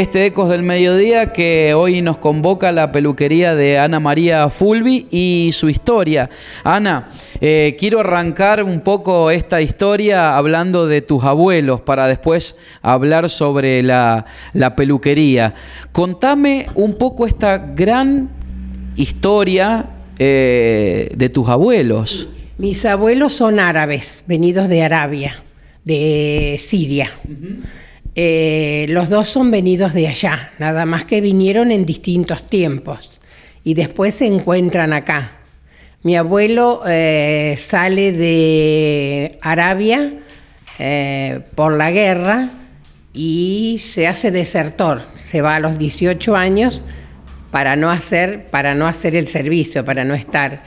este Ecos del Mediodía que hoy nos convoca la peluquería de Ana María Fulvi y su historia. Ana, eh, quiero arrancar un poco esta historia hablando de tus abuelos para después hablar sobre la, peluquería. Contame un poco esta gran historia eh, de tus abuelos. Mis abuelos son árabes, venidos de Arabia, de Siria. Eh, los dos son venidos de allá, nada más que vinieron en distintos tiempos y después se encuentran acá. Mi abuelo eh, sale de Arabia eh, por la guerra y se hace desertor, se va a los 18 años para no hacer, para no hacer el servicio, para no estar.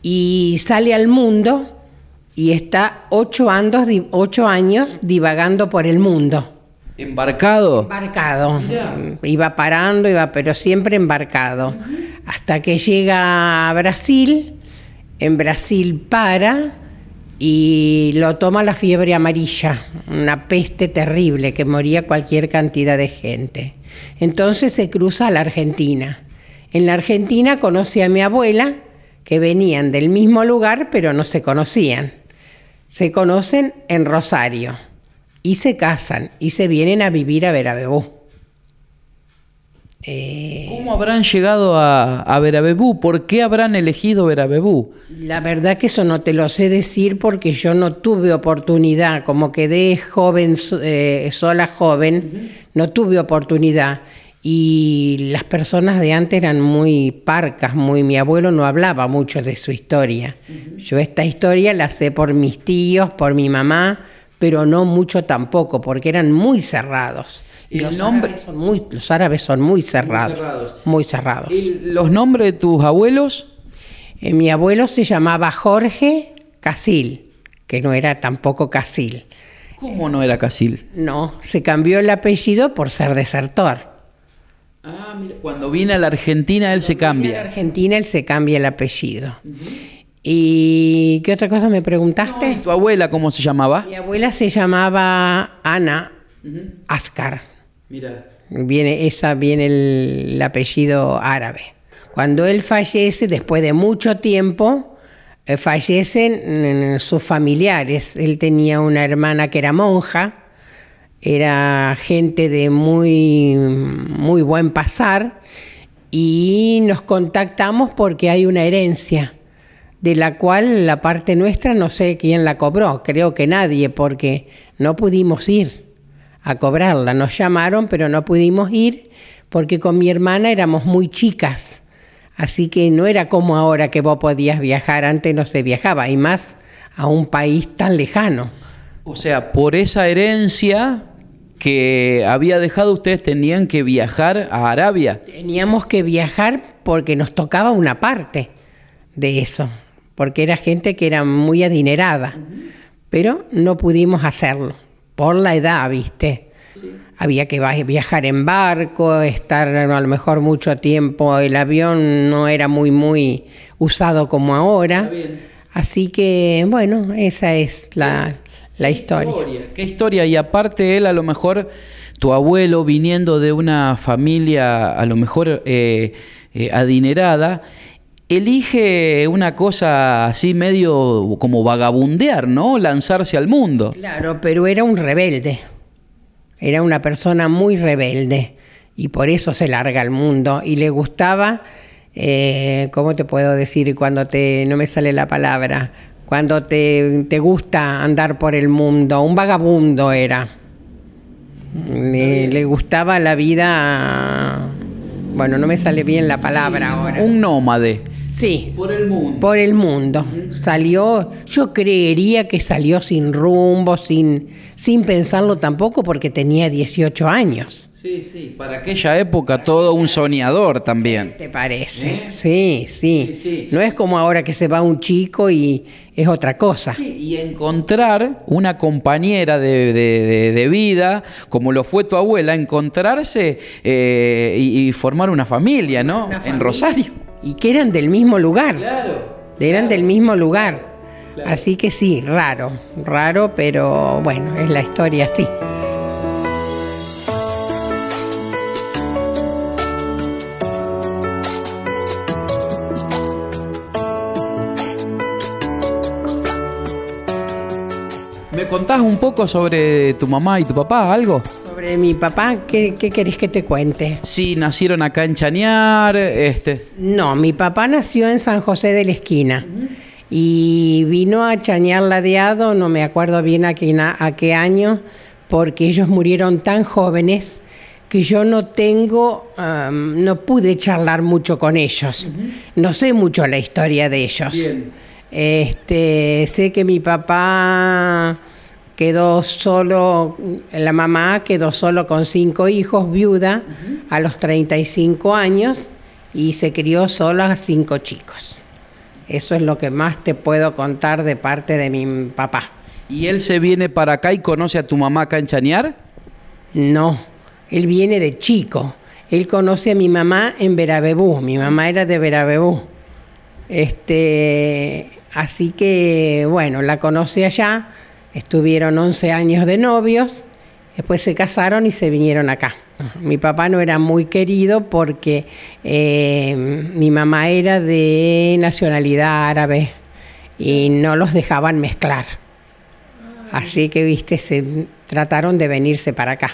Y sale al mundo y está ocho años divagando por el mundo Embarcado. Embarcado. Iba parando, iba, pero siempre embarcado. Hasta que llega a Brasil, en Brasil para y lo toma la fiebre amarilla, una peste terrible que moría cualquier cantidad de gente. Entonces se cruza a la Argentina. En la Argentina conoce a mi abuela, que venían del mismo lugar, pero no se conocían. Se conocen en Rosario y se casan y se vienen a vivir a Verabebú. Eh, ¿Cómo habrán llegado a, a Verabebú? ¿Por qué habrán elegido Verabebú? La verdad que eso no te lo sé decir porque yo no tuve oportunidad, como quedé joven, eh, sola joven, no tuve oportunidad. Y las personas de antes eran muy parcas, muy mi abuelo no hablaba mucho de su historia. Yo esta historia la sé por mis tíos, por mi mamá, pero no mucho tampoco, porque eran muy cerrados. Y los, nombres muy, los árabes son muy cerrados. Muy cerrados. ¿Y los nombres de tus abuelos? Eh, mi abuelo se llamaba Jorge Casil, que no era tampoco Casil. ¿Cómo no era Casil? No, se cambió el apellido por ser desertor. Ah, mira, cuando viene a la Argentina él se cambia. la Argentina él se cambia el apellido. ¿Y qué otra cosa me preguntaste? ¿y ¿Tu abuela cómo se llamaba? Mi abuela se llamaba Ana Ascar. Mira. Viene, esa viene el, apellido árabe. Cuando él fallece, después de mucho tiempo, eh, fallecen mm, sus familiares. Él tenía una hermana que era monja, era gente de muy buen pasar, y nos contactamos porque hay una herencia de la cual la parte nuestra no sé quién la cobró, creo que nadie, porque no pudimos ir a cobrarla. Nos llamaron, pero no pudimos ir porque con mi hermana éramos muy chicas. Así que no era como ahora que vos podías viajar, antes no se viajaba, y más a un país tan lejano. O sea, por esa herencia que había dejado, ustedes tenían que viajar a Arabia. Teníamos que viajar porque nos tocaba una parte de eso porque era gente que era muy adinerada, pero no pudimos hacerlo, por la edad, viste. Había que viajar en barco, estar a lo mejor mucho tiempo, el avión no era muy, muy usado como ahora. Así que, bueno, esa es la, historia. ¿Qué historia? Y aparte él, a lo mejor, tu abuelo viniendo de una familia, a lo mejor... Eh, eh, adinerada, elige una cosa así medio como vagabundear, ¿no? Lanzarse al mundo. Claro, pero era un rebelde. Era una persona muy rebelde y por eso se larga al mundo y le gustaba, eh, ¿cómo te puedo decir cuando te, no me sale la palabra, cuando te, gusta andar por el mundo? Un vagabundo era. Le, gustaba la vida bueno, no me sale bien la palabra ahora. Un nómade. Sí. Por el mundo. Por el mundo. Salió, yo creería que salió sin rumbo, sin, sin pensarlo tampoco, porque tenía 18 años. Sí, sí, para aquella época todo un soñador también. ¿Te parece? ¿Eh? Sí, sí. No es como ahora que se va un chico y es otra cosa. Sí, y encontrar una compañera de, vida, como lo fue tu abuela, encontrarse eh, y, formar una familia, ¿no? En Rosario y que eran del mismo lugar. Claro. Eran del mismo lugar. Así que sí, raro, raro, pero bueno, es la historia así. ¿Me contás un poco sobre tu mamá y tu papá, algo? mi papá, ¿qué, querés que te cuente? Sí, nacieron acá en Chañar, este. No, mi papá nació en San José de la Esquina. Y vino a Chañar ladeado, no me acuerdo bien a qué, a qué año, porque ellos murieron tan jóvenes que yo no tengo, no pude charlar mucho con ellos. No sé mucho la historia de ellos. Este, sé que mi papá quedó solo, la mamá quedó solo con cinco hijos, viuda, a los 35 años y se crió solo a cinco chicos. Eso es lo que más te puedo contar de parte de mi papá. ¿Y él se viene para acá y conoce a tu mamá acá en Chañar? No, él viene de chico. Él conoce a mi mamá en Verabebú. Mi mamá era de Verabebú. Este, así que, bueno, la conoce allá Estuvieron 11 años de novios, después se casaron y se vinieron acá. Mi papá no era muy querido porque eh, mi mamá era de nacionalidad árabe y no los dejaban mezclar. Así que, viste, se trataron de venirse para acá.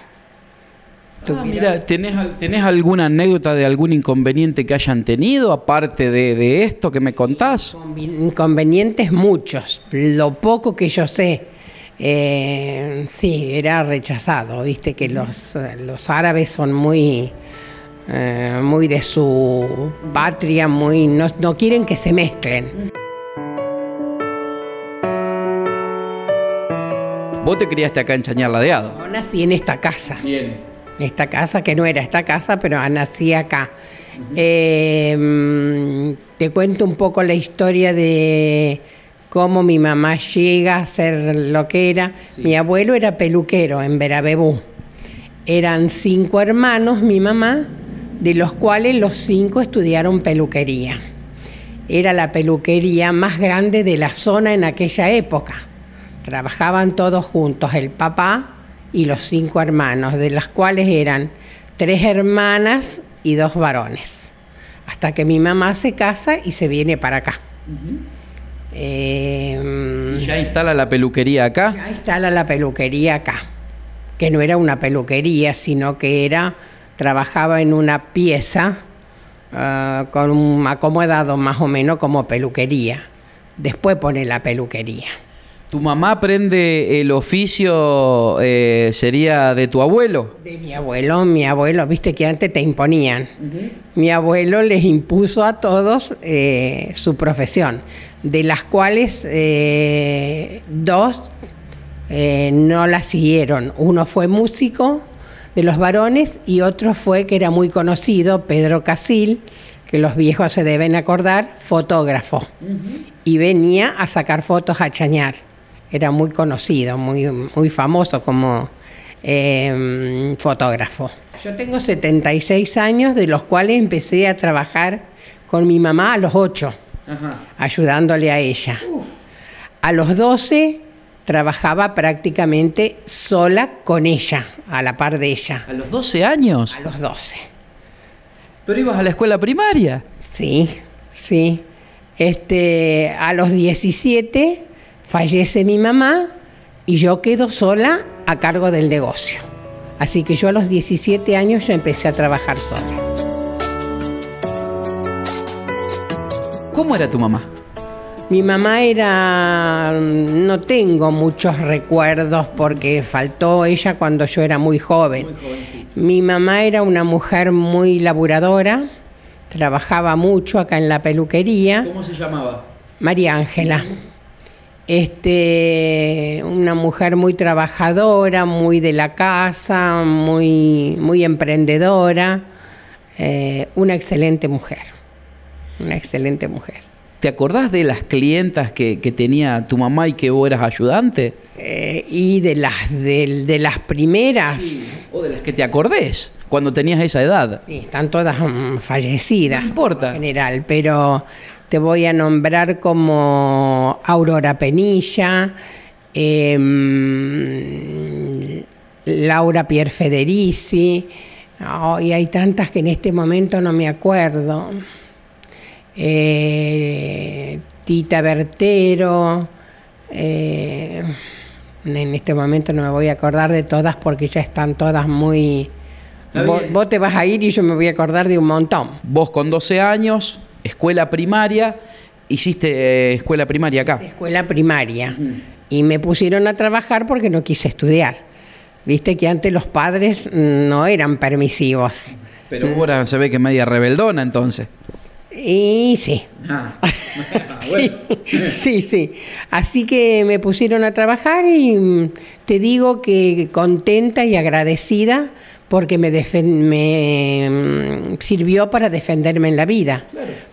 Ah, mira, ¿tenés, alguna anécdota de algún inconveniente que hayan tenido, aparte de, esto que me contás? Inconvenientes muchos. Lo poco que yo sé eh, sí, era rechazado, viste que los, los árabes son muy, eh, muy de su patria, muy, no, quieren que se mezclen. Vos te criaste acá en Chañarladeado. Yo nací en esta casa. Bien. Esta casa, que no era esta casa, pero nací acá. Eh, mm, te cuento un poco la historia de, cómo mi mamá llega a ser lo que era. Mi abuelo era peluquero en Verabebú. Eran cinco hermanos, mi mamá, de los cuales los cinco estudiaron peluquería. Era la peluquería más grande de la zona en aquella época. Trabajaban todos juntos, el papá y los cinco hermanos, de las cuales eran tres hermanas y dos varones. Hasta que mi mamá se casa y se viene para acá. Em, ¿Y ya instala la peluquería acá? Ya instala la peluquería acá, que no era una peluquería, sino que era, trabajaba en una pieza ah, con un acomodado más o menos como peluquería. Después pone la peluquería. ¿Tu mamá aprende el oficio, eh, sería de tu abuelo? De mi abuelo, mi abuelo, viste que antes te imponían. Mi abuelo les impuso a todos eh, su profesión de las cuales eh, dos eh, no la siguieron. Uno fue músico de los varones y otro fue que era muy conocido, Pedro Casil, que los viejos se deben acordar, fotógrafo. Y venía a sacar fotos a Chañar. Era muy conocido, muy, muy famoso como em, fotógrafo. Yo tengo 76 años, de los cuales empecé a trabajar con mi mamá a los 8 ayudándole a ella. A los 12 trabajaba prácticamente sola con ella, a la par de ella. ¿A los 12 años? A los 12. ¿Pero ibas a la escuela primaria? Sí, sí. Este, a los 17 fallece mi mamá y yo quedo sola a cargo del negocio. Así que yo a los 17 años Yo empecé a trabajar sola. ¿Cómo era tu mamá? Mi mamá era, no tengo muchos recuerdos porque faltó ella cuando yo era muy joven. Mi mamá era una mujer muy laburadora, trabajaba mucho acá en la peluquería. ¿Cómo se llamaba? María Ángela. Este, una mujer muy trabajadora, muy de la casa, muy, muy emprendedora, eh, una excelente mujer una excelente mujer. ¿Te acordás de las clientas que, tenía tu mamá y que vos eras ayudante? Eh, y de las, las primeras. o de las que te acordés cuando tenías esa edad. Sí, están todas mm, fallecidas. No importa. En general, pero te voy a nombrar como Aurora Penilla, em, Laura Pier Federici... y hay tantas que en este momento no me acuerdo. Eh, Tita Bertero, eh, en este momento no me voy a acordar de todas porque ya están todas muy... Vos, te vas a ir y yo me voy a acordar de un montón. Vos con 12 años, escuela primaria, hiciste eh, escuela primaria acá. Escuela primaria. Mm. Y me pusieron a trabajar porque no quise estudiar. Viste que antes los padres no eran permisivos. Pero ahora se ve que media rebeldona entonces. Y ah, sí. sí, sí, Así que me pusieron a trabajar y mm, te digo que contenta y agradecida porque me, me mm, sirvió para defenderme en la vida.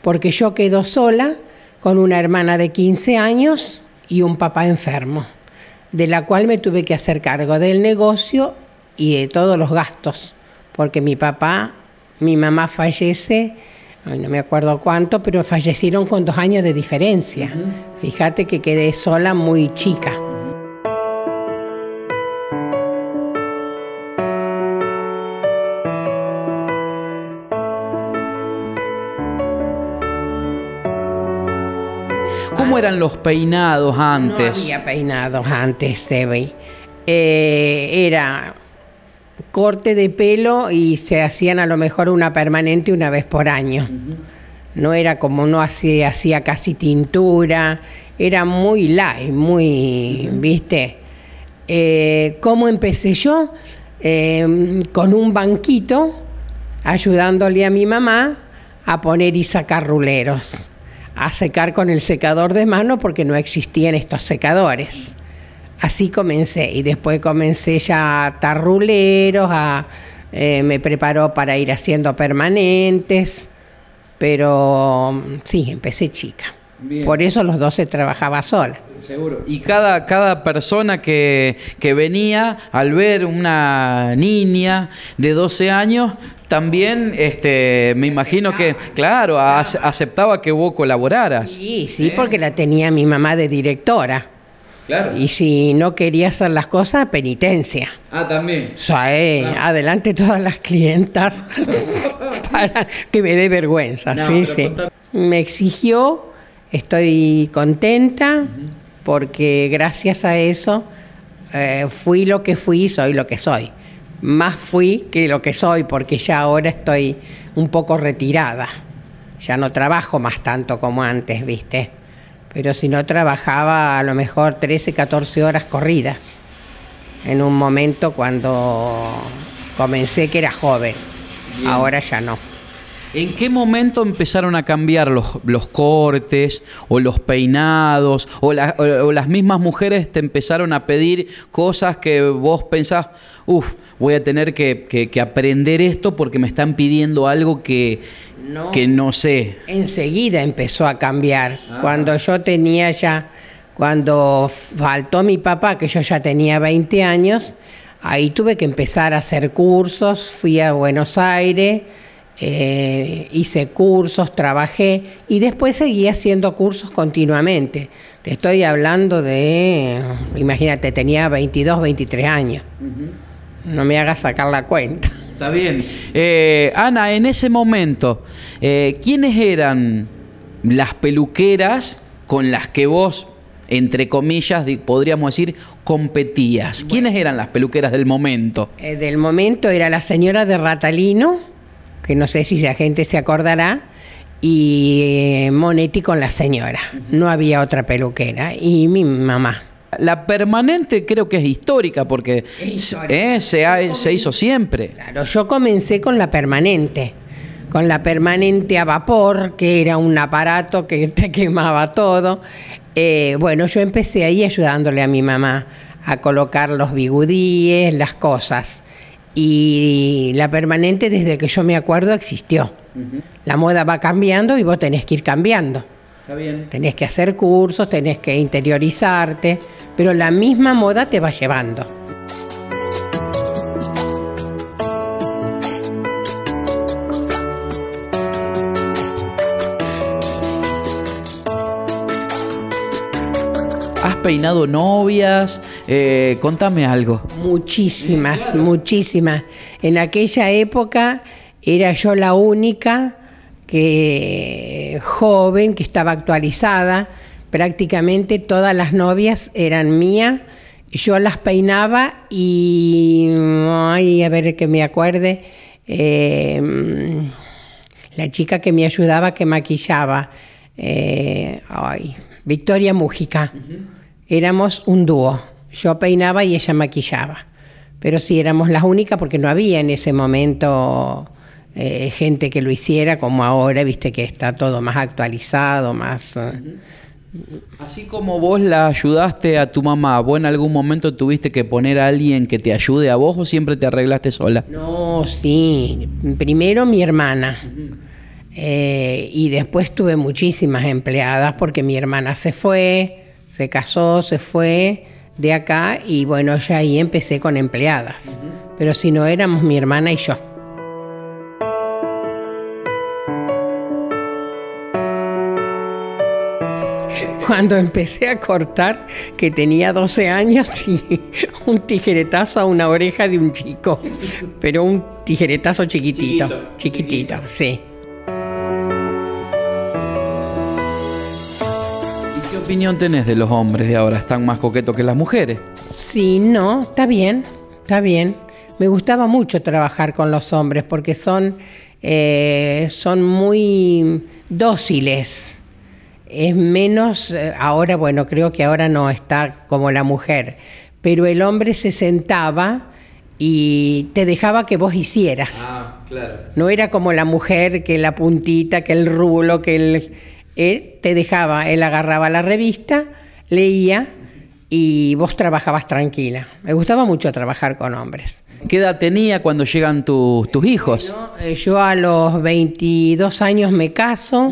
Porque yo quedo sola con una hermana de 15 años y un papá enfermo, de la cual me tuve que hacer cargo del negocio y de todos los gastos, porque mi papá, mi mamá fallece no me acuerdo cuánto, pero fallecieron con dos años de diferencia. Fíjate que quedé sola muy chica. ¿Cómo ah. eran los peinados antes? No había peinados antes, Sebi. Eh, era corte de pelo y se hacían a lo mejor una permanente una vez por año. No era como no hacía, casi tintura, era muy light, muy, ¿viste? Eh, ¿Cómo empecé yo? Em, con un banquito, ayudándole a mi mamá a poner y sacar ruleros, a secar con el secador de mano porque no existían estos secadores así comencé y después comencé ya a tarruleros, a, eh, me preparó para ir haciendo permanentes, pero sí, empecé chica. Por eso los 12 trabajaba sola. Seguro. Y cada, cada persona que, venía al ver una niña de 12 años, también este, me imagino que, claro, aceptaba que vos colaboraras. Sí, sí, ¿Eh? porque la tenía mi mamá de directora. Y si no quería hacer las cosas, penitencia. Ah, también. O sea, eh, adelante todas las clientas para que me dé vergüenza. Me exigió, estoy contenta, porque gracias a eso eh, fui lo que fui y soy lo que soy. Más fui que lo que soy, porque ya ahora estoy un poco retirada. Ya no trabajo más tanto como antes, ¿viste? pero si no trabajaba a lo mejor 13, 14 horas corridas en un momento cuando comencé que era joven. Ahora ya no. ¿En qué momento empezaron a cambiar los, cortes o los peinados o, las mismas mujeres te empezaron a pedir cosas que vos pensás, uff, voy a tener que, aprender esto porque me están pidiendo algo que no, sé? Enseguida empezó a cambiar. Ah. Cuando yo tenía ya, cuando faltó mi papá, que yo ya tenía 20 años, ahí tuve que empezar a hacer cursos, fui a Buenos Aires eh, hice cursos, trabajé y después seguí haciendo cursos continuamente. Te estoy hablando de, imagínate, tenía 22, 23 años. No me hagas sacar la cuenta. Está bien. Eh, Ana, en ese momento, eh, ¿quiénes eran las peluqueras con las que vos, entre comillas, podríamos decir, competías? ¿Quiénes eran las peluqueras del momento? del momento era la señora de Ratalino que no sé si la gente se acordará, y eh, Monetti con la señora. No había otra peluquera. Y mi mamá. La permanente creo que es histórica porque eh, se, hizo siempre. Claro, yo comencé con la permanente con la permanente a vapor, que era un aparato que te quemaba todo. Eh, bueno, yo empecé ahí ayudándole a mi mamá a colocar los bigudíes, las cosas y la permanente desde que yo me acuerdo existió. La moda va cambiando y vos tenés que ir cambiando. Tenés que hacer cursos, tenés que interiorizarte, pero la misma moda te va llevando. peinado novias? Eh, contame algo. Muchísimas, muchísimas. En aquella época era yo la única que joven, que estaba actualizada. Prácticamente todas las novias eran mías. Yo las peinaba y, ay, a ver que me acuerde, em, la chica que me ayudaba, que maquillaba, eh, ay, Victoria Mújica éramos un dúo. Yo peinaba y ella maquillaba. Pero sí, éramos las únicas porque no había en ese momento eh, gente que lo hiciera como ahora, viste que está todo más actualizado, más... Eh. Así como vos la ayudaste a tu mamá, ¿vos en algún momento tuviste que poner a alguien que te ayude a vos o siempre te arreglaste sola? No, sí. Primero mi hermana. Eh, y después tuve muchísimas empleadas porque mi hermana se fue, se casó, se fue de acá y bueno, ya ahí empecé con empleadas. Pero si no éramos mi hermana y yo. Cuando empecé a cortar, que tenía 12 años y un tijeretazo a una oreja de un chico, pero un tijeretazo chiquitito, chiquitito, chiquitito. sí. ¿Qué opinión tenés de los hombres de ahora? ¿Están más coquetos que las mujeres? Sí, no, está bien, está bien. Me gustaba mucho trabajar con los hombres porque son, eh, son muy dóciles. Es menos, eh, ahora, bueno, creo que ahora no está como la mujer, pero el hombre se sentaba y te dejaba que vos hicieras. Ah, claro. No era como la mujer, que la puntita, que el rulo, que el él te dejaba, él agarraba la revista, leía y vos trabajabas tranquila. Me gustaba mucho trabajar con hombres. ¿Qué edad tenía cuando llegan tus hijos? Eh, yo a los 22 años me caso,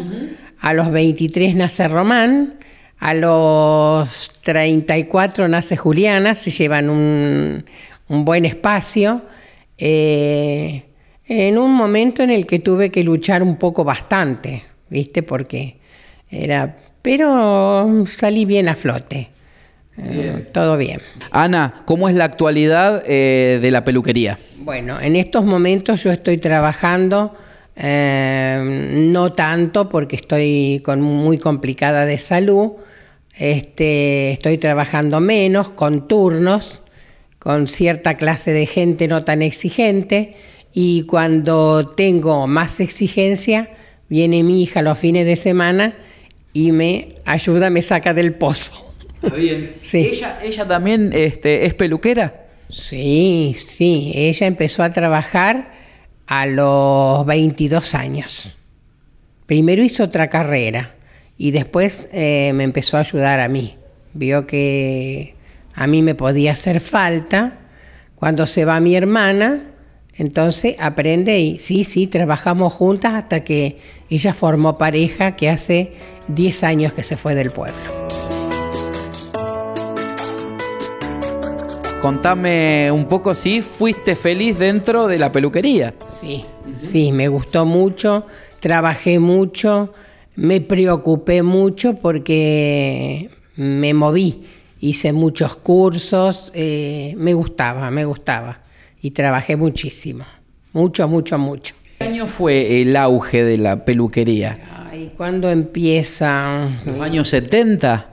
a los 23 nace Román, a los 34 nace Juliana, se llevan un, buen espacio. Eh, en un momento en el que tuve que luchar un poco bastante, ¿viste? Porque era, pero salí bien a flote. Eh, todo bien. Ana, ¿cómo es la actualidad eh, de la peluquería? Bueno, en estos momentos yo estoy trabajando, eh, no tanto porque estoy con muy complicada de salud, este, estoy trabajando menos, con turnos, con cierta clase de gente no tan exigente y cuando tengo más exigencia, viene mi hija los fines de semana y me ayuda, me saca del pozo. Está bien. ¿Ella, también este, es peluquera? Sí, sí. Ella empezó a trabajar a los 22 años. Primero hizo otra carrera y después eh, me empezó a ayudar a mí. Vio que a mí me podía hacer falta. Cuando se va mi hermana, entonces aprende y sí, sí, trabajamos juntas hasta que ella formó pareja que hace 10 años que se fue del pueblo. Contame un poco si fuiste feliz dentro de la peluquería. Sí, sí, me gustó mucho, trabajé mucho, me preocupé mucho porque me moví, hice muchos cursos, eh, me gustaba, me gustaba y trabajé muchísimo, mucho, mucho, mucho. ¿Qué año fue el auge de la peluquería? Ay, ¿cuándo empieza? ¿Los años 70?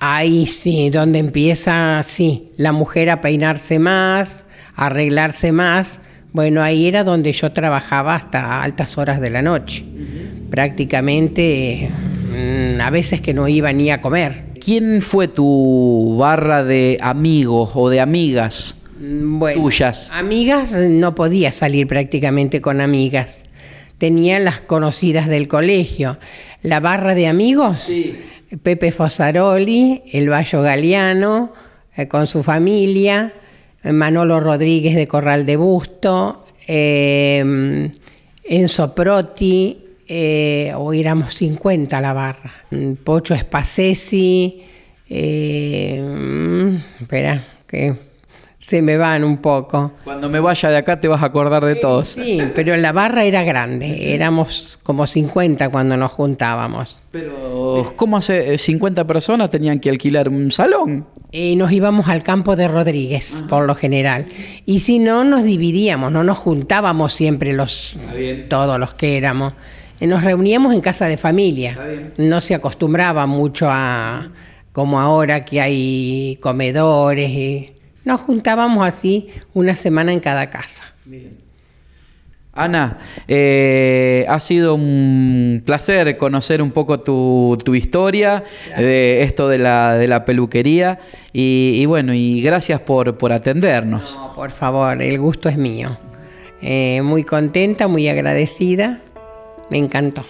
Ahí sí, donde empieza, sí, la mujer a peinarse más, a arreglarse más. Bueno, ahí era donde yo trabajaba hasta altas horas de la noche. Prácticamente mm, a veces que no iba ni a comer. ¿Quién fue tu barra de amigos o de amigas? Mm, bueno, Amigas, no podía salir prácticamente con amigas. Tenía las conocidas del colegio. La barra de amigos, Pepe Fosaroli, el Bayo Galeano, eh, con su familia, eh, Manolo Rodríguez de Corral de Busto, em, Enzo Proti, eh, o éramos 50 a la barra. Mm, Pocho Espacesi, em, espera, que se me van un poco. Cuando me vaya de acá te vas a acordar de eh, todos. Sí, pero la barra era grande, éramos como 50 cuando nos juntábamos. Pero ¿cómo hace 50 eh, personas tenían que alquilar un salón? y eh, nos íbamos al campo de Rodríguez, ah. por lo general. Y si no, nos dividíamos, no nos juntábamos siempre los, todos los que éramos. Nos reuníamos en casa de familia. No se acostumbraba mucho a como ahora que hay comedores nos juntábamos así una semana en cada casa. Ana, eh, ha sido un placer conocer un poco tu, historia, de esto de la, peluquería, y, bueno, y gracias por, atendernos. No, por favor, el gusto es mío. Eh, muy contenta, muy agradecida, me encantó.